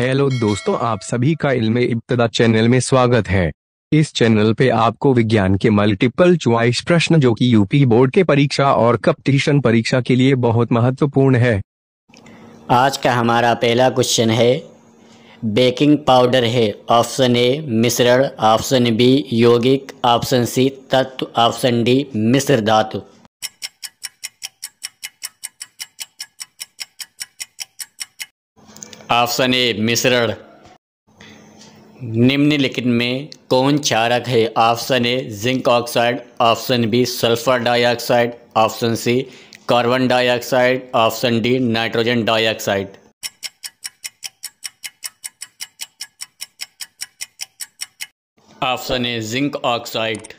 hello दोस्तों आप सभी का इल्म इब्तदा चैनल में स्वागत है इस चैनल पे आपको विज्ञान के मल्टीपल च्वाइस प्रश्न जो कि यूपी बोर्ड के परीक्षा और कम्पिटिशन परीक्षा के लिए बहुत महत्वपूर्ण है आज का हमारा पहला क्वेश्चन है बेकिंग पाउडर है ऑप्शन ए मिश्रण ऑप्शन बी यौगिक ऑप्शन सी तत्व ऑप्शन डी मिश्र धातु ऑप्शन ए मिश्रण निम्नलिखित में कौन चारक है option A zinc oxide option B sulphur dioxide option C carbon dioxide option D nitrogen dioxide option A zinc oxide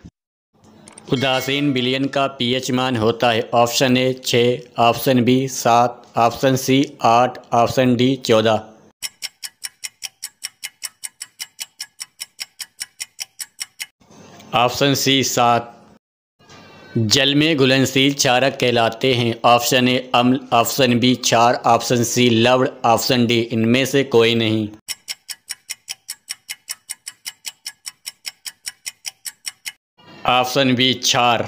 उदासीन बिलियन का पीएच मान होता है ऑप्शन ए छः ऑप्शन बी सात ऑप्शन सी आठ ऑप्शन डी चौदह ऑप्शन सी सात जल में घुलनशील चारक कहलाते हैं ऑप्शन ए अम्ल ऑप्शन बी चार ऑप्शन सी लवण ऑप्शन डी इनमें से कोई नहीं ऑप्शन बी चार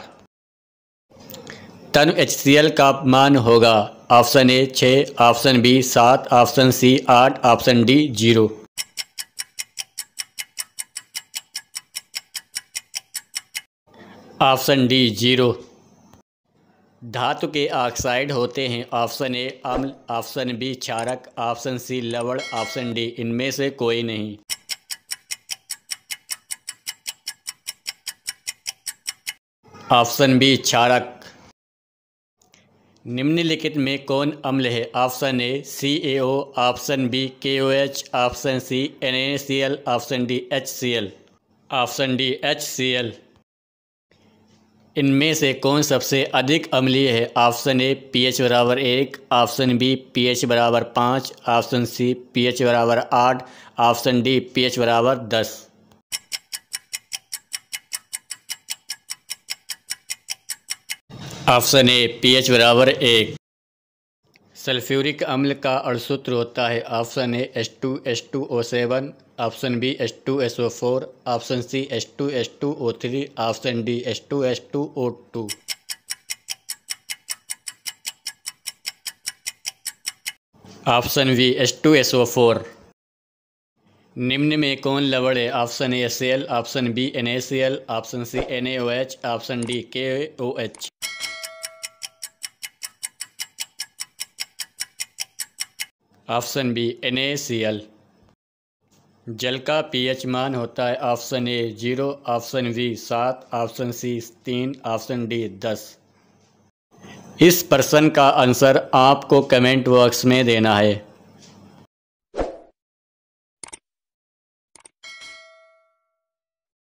तन एच का मान होगा ऑप्शन ए छः ऑप्शन बी सात ऑप्शन सी आठ option D zero option D zero धातु के ऑक्साइड होते हैं ऑप्शन ए अम्ल ऑप्शन बी क्षारक ऑप्शन सी लवण ऑप्शन डी इनमें से कोई नहीं ऑप्शन बी क्षारक निम्नलिखित में कौन अम्ल है option A C A O option B K O H option C N A C L option D H C L option D H C L इनमें से कौन सबसे अधिक अम्लीय है ऑप्शन ए पी एच बराबर एक ऑप्शन बी पी एच बराबर पाँच ऑप्शन सी पी एच बराबर आठ ऑप्शन डी पी एच बराबर दस ऑप्शन ए पी एच बराबर एक सल्फ्यूरिक अम्ल का अड़सूत्र होता है option A S two S two O seven option B S two S O four option C S two S two O three option D S two S two O two option B S two S O four निम्न में कौन लवण है option A S L option B N A C L option C N A O H option D K O H option B N जल का pH मान होता है option A zero option B सात ऑप्शन सी तीन option D दस इस प्रश्न का आंसर आपको कमेंट बॉक्स में देना है